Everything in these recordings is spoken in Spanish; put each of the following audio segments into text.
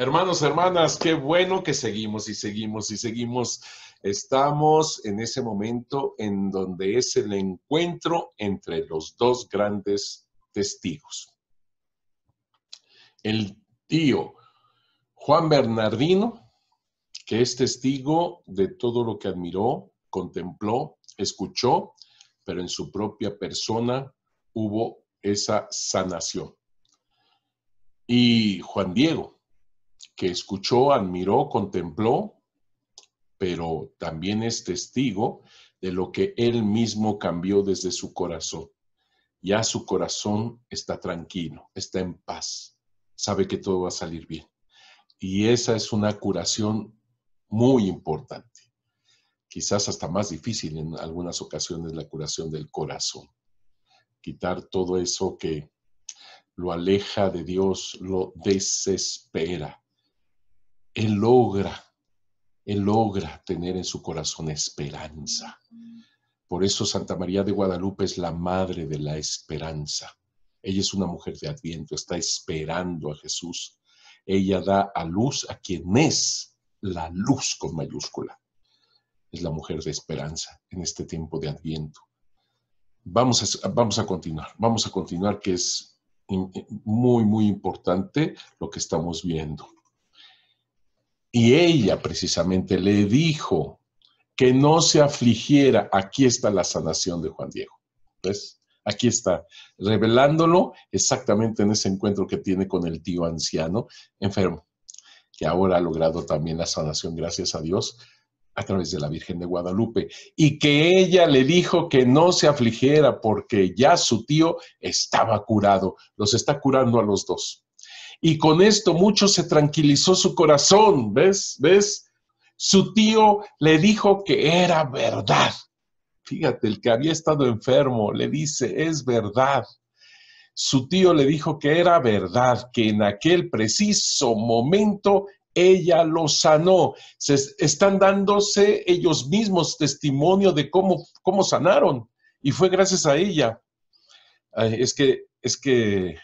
Hermanos, hermanas, qué bueno que seguimos y seguimos y seguimos. Estamos en ese momento en donde es el encuentro entre los dos grandes testigos. El tío Juan Bernardino, que es testigo de todo lo que admiró, contempló, escuchó, pero en su propia persona hubo esa sanación. Y Juan Diego, que escuchó, admiró, contempló, pero también es testigo de lo que él mismo cambió desde su corazón. Ya su corazón está tranquilo, está en paz, sabe que todo va a salir bien. Y esa es una curación muy importante, quizás hasta más difícil en algunas ocasiones la curación del corazón. Quitar todo eso que lo aleja de Dios, lo desespera él logra, él logra tener en su corazón esperanza. Por eso Santa María de Guadalupe es la madre de la esperanza. Ella es una mujer de adviento, está esperando a Jesús. Ella da a luz a quien es la luz con mayúscula. Es la mujer de esperanza en este tiempo de adviento. Vamos a, vamos a continuar, vamos a continuar que es muy, muy importante lo que estamos viendo. Y ella precisamente le dijo que no se afligiera. Aquí está la sanación de Juan Diego. ¿Ves? Aquí está, revelándolo exactamente en ese encuentro que tiene con el tío anciano enfermo, que ahora ha logrado también la sanación, gracias a Dios, a través de la Virgen de Guadalupe. Y que ella le dijo que no se afligiera porque ya su tío estaba curado. Los está curando a los dos y con esto mucho se tranquilizó su corazón, ¿ves? ¿Ves? Su tío le dijo que era verdad. Fíjate, el que había estado enfermo le dice, es verdad. Su tío le dijo que era verdad, que en aquel preciso momento ella lo sanó. Se están dándose ellos mismos testimonio de cómo, cómo sanaron. Y fue gracias a ella. Es que, es que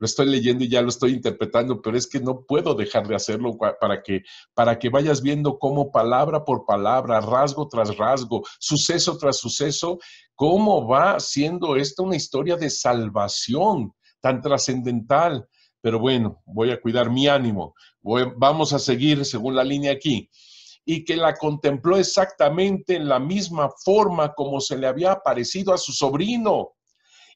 lo estoy leyendo y ya lo estoy interpretando, pero es que no puedo dejar de hacerlo para que, para que vayas viendo cómo palabra por palabra, rasgo tras rasgo, suceso tras suceso, cómo va siendo esta una historia de salvación tan trascendental. Pero bueno, voy a cuidar mi ánimo. vamos a seguir según la línea aquí y que la contempló exactamente en la misma forma como se le había aparecido a su sobrino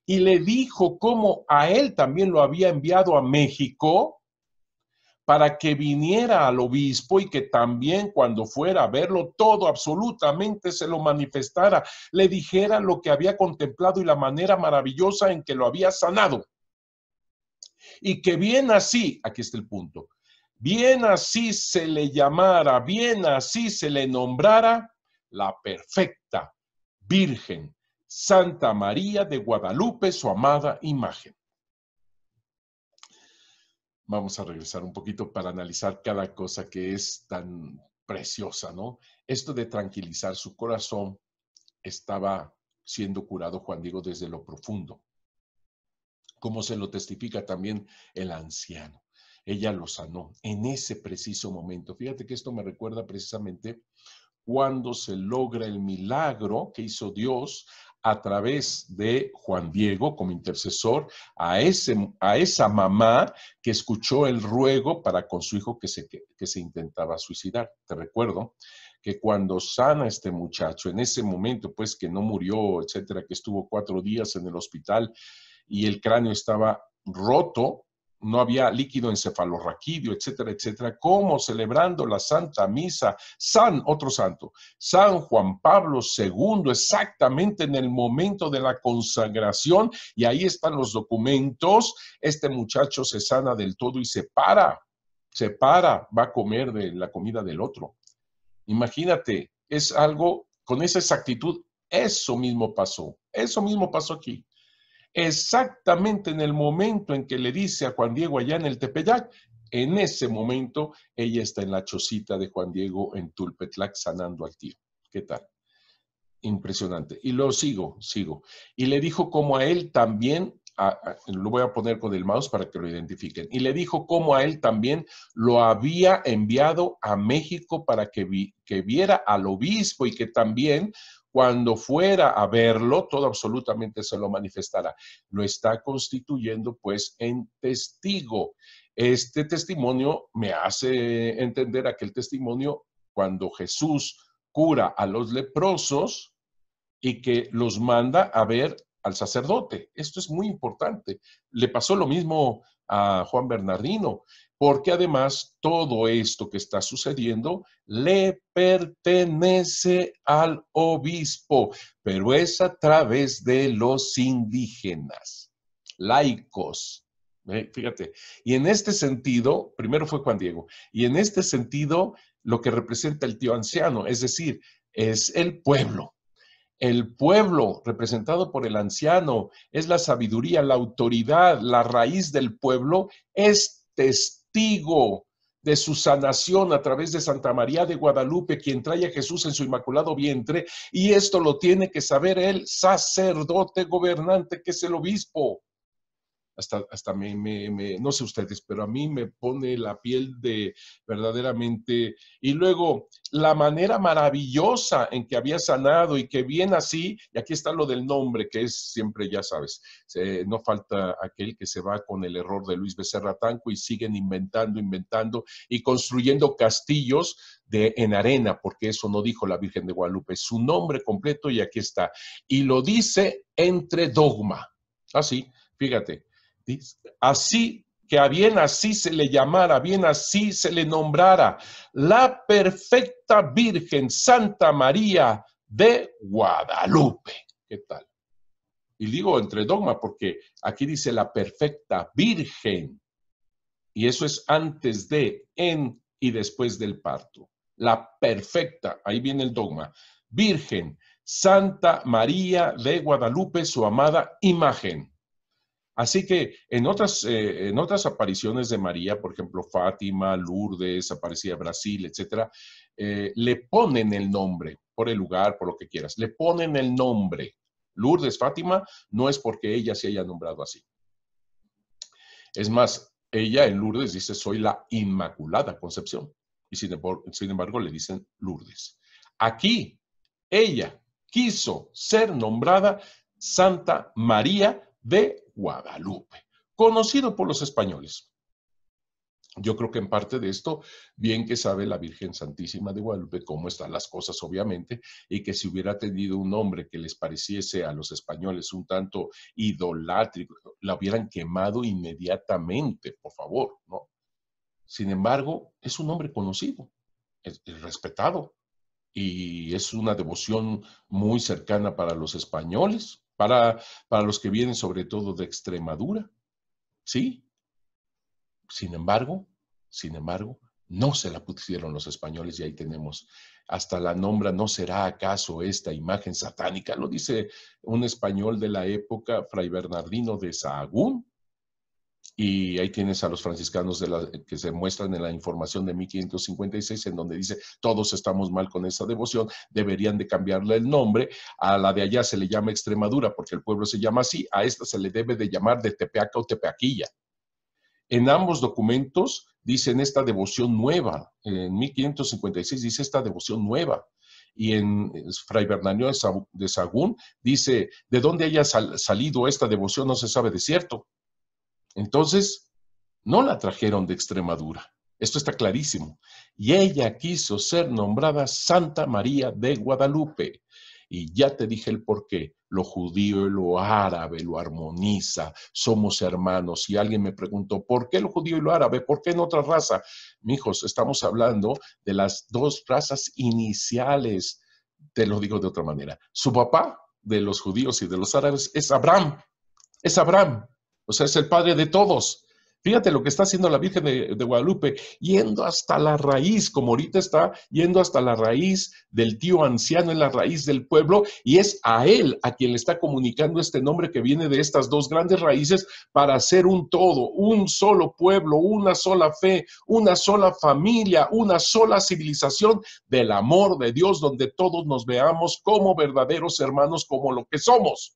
y le dijo cómo a él también lo había enviado a México para que viniera al obispo y que también cuando fuera a verlo todo absolutamente se lo manifestara, le dijera lo que había contemplado y la manera maravillosa en que lo había sanado. Y que bien así, aquí está el punto, bien así se le llamara, bien así se le nombrara la perfecta Virgen Santa María de Guadalupe, su amada imagen. Vamos a regresar un poquito para analizar cada cosa que es tan preciosa, ¿no? Esto de tranquilizar su corazón estaba siendo curado Juan Diego desde lo profundo, como se lo testifica también el anciano. Ella lo sanó en ese preciso momento. Fíjate que esto me recuerda precisamente cuando se logra el milagro que hizo Dios a través de Juan Diego como intercesor a, ese, a esa mamá que escuchó el ruego para con su hijo que se, que se intentaba suicidar. Te recuerdo que cuando sana este muchacho, en ese momento, pues que no murió, etcétera, que estuvo cuatro días en el hospital y el cráneo estaba roto, no había líquido encefalorraquídeo, etcétera, etcétera, como celebrando la Santa Misa, San, otro santo, San Juan Pablo II, exactamente en el momento de la consagración, y ahí están los documentos, este muchacho se sana del todo y se para, se para, va a comer de la comida del otro. Imagínate, es algo con esa exactitud, eso mismo pasó, eso mismo pasó aquí exactamente en el momento en que le dice a Juan Diego allá en el Tepeyac, en ese momento ella está en la chocita de Juan Diego en Tulpetlac sanando al tío. ¿Qué tal? Impresionante. Y lo sigo, sigo. Y le dijo como a él también, lo voy a poner con el mouse para que lo identifiquen, y le dijo como a él también lo había enviado a México para que, que viera al obispo y que también cuando fuera a verlo, todo absolutamente se lo manifestará. Lo está constituyendo pues en testigo. Este testimonio me hace entender aquel testimonio cuando Jesús cura a los leprosos y que los manda a ver al sacerdote. Esto es muy importante. Le pasó lo mismo a Juan Bernardino, porque además todo esto que está sucediendo le pertenece al obispo, pero es a través de los indígenas, laicos. ¿eh? Fíjate, y en este sentido, primero fue Juan Diego, y en este sentido, lo que representa el tío anciano, es decir, es el pueblo, el pueblo, representado por el anciano, es la sabiduría, la autoridad, la raíz del pueblo, es testigo de su sanación a través de Santa María de Guadalupe, quien trae a Jesús en su inmaculado vientre, y esto lo tiene que saber el sacerdote gobernante, que es el obispo hasta, hasta me, me, no sé ustedes, pero a mí me pone la piel de verdaderamente. Y luego, la manera maravillosa en que había sanado y que bien así, y aquí está lo del nombre, que es siempre, ya sabes, no falta aquel que se va con el error de Luis Becerra Tanco y siguen inventando, inventando y construyendo castillos de, en arena, porque eso no dijo la Virgen de Guadalupe, su nombre completo y aquí está. Y lo dice entre dogma. Así, ah, fíjate, Así que a bien así se le llamara, bien así se le nombrara, la perfecta Virgen Santa María de Guadalupe. ¿Qué tal? Y digo entre dogma porque aquí dice la perfecta Virgen. Y eso es antes de, en y después del parto. La perfecta, ahí viene el dogma. Virgen, Santa María de Guadalupe, su amada imagen. Así que en otras, eh, en otras apariciones de María, por ejemplo, Fátima, Lourdes, aparecía Brasil, etc. Eh, le ponen el nombre por el lugar, por lo que quieras, le ponen el nombre. Lourdes, Fátima, no es porque ella se haya nombrado así. Es más, ella en Lourdes dice, soy la Inmaculada Concepción. Y sin sin embargo le dicen Lourdes. Aquí, ella quiso ser nombrada Santa María de Guadalupe, conocido por los españoles. Yo creo que en parte de esto, bien que sabe la Virgen Santísima de Guadalupe cómo están las cosas, obviamente, y que si hubiera tenido un hombre que les pareciese a los españoles un tanto idolátrico, la hubieran quemado inmediatamente, por favor, ¿no? Sin embargo, es un hombre conocido, respetado, y es una devoción muy cercana para los españoles, para, para los que vienen sobre todo de Extremadura. ¿Sí? Sin embargo, sin embargo, no se la pusieron los españoles y ahí tenemos. Hasta la nombra, ¿no será acaso esta imagen satánica? Lo dice un español de la época, Fray Bernardino de Sahagún, y ahí tienes a los franciscanos de la, que se muestran en la información de 1556, en donde dice, todos estamos mal con esta devoción, deberían de cambiarle el nombre. A la de allá se le llama Extremadura, porque el pueblo se llama así, a esta se le debe de llamar de Tepeaca o Tepeaquilla. En ambos documentos dicen esta devoción nueva, en 1556 dice esta devoción nueva, y en Fray Bernardino de Sagún dice, de dónde haya salido esta devoción no se sabe de cierto, entonces, no la trajeron de Extremadura. Esto está clarísimo. Y ella quiso ser nombrada Santa María de Guadalupe. Y ya te dije el por qué. Lo judío y lo árabe lo armoniza. Somos hermanos. Y alguien me preguntó, ¿por qué lo judío y lo árabe? ¿Por qué en otra raza? Mijos, estamos hablando de las dos razas iniciales. Te lo digo de otra manera. Su papá de los judíos y de los árabes es Abraham. Es Abraham. O sea, es el Padre de todos. Fíjate lo que está haciendo la Virgen de, Guadalupe, yendo hasta la raíz, como ahorita está yendo hasta la raíz del tío anciano, en la raíz del pueblo, y es a él a quien le está comunicando este nombre que viene de estas dos grandes raíces para ser un todo, un solo pueblo, una sola fe, una sola familia, una sola civilización del amor de Dios, donde todos nos veamos como verdaderos hermanos, como lo que somos.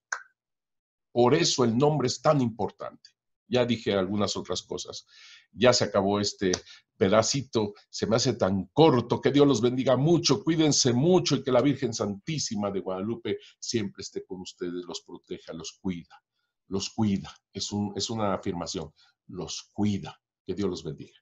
Por eso el nombre es tan importante. Ya dije algunas otras cosas. Ya se acabó este pedacito. Se me hace tan corto. Que Dios los bendiga mucho. Cuídense mucho y que la Virgen Santísima de Guadalupe siempre esté con ustedes, los proteja, los cuida. Los cuida. Es, un, es una afirmación. Los cuida. Que Dios los bendiga.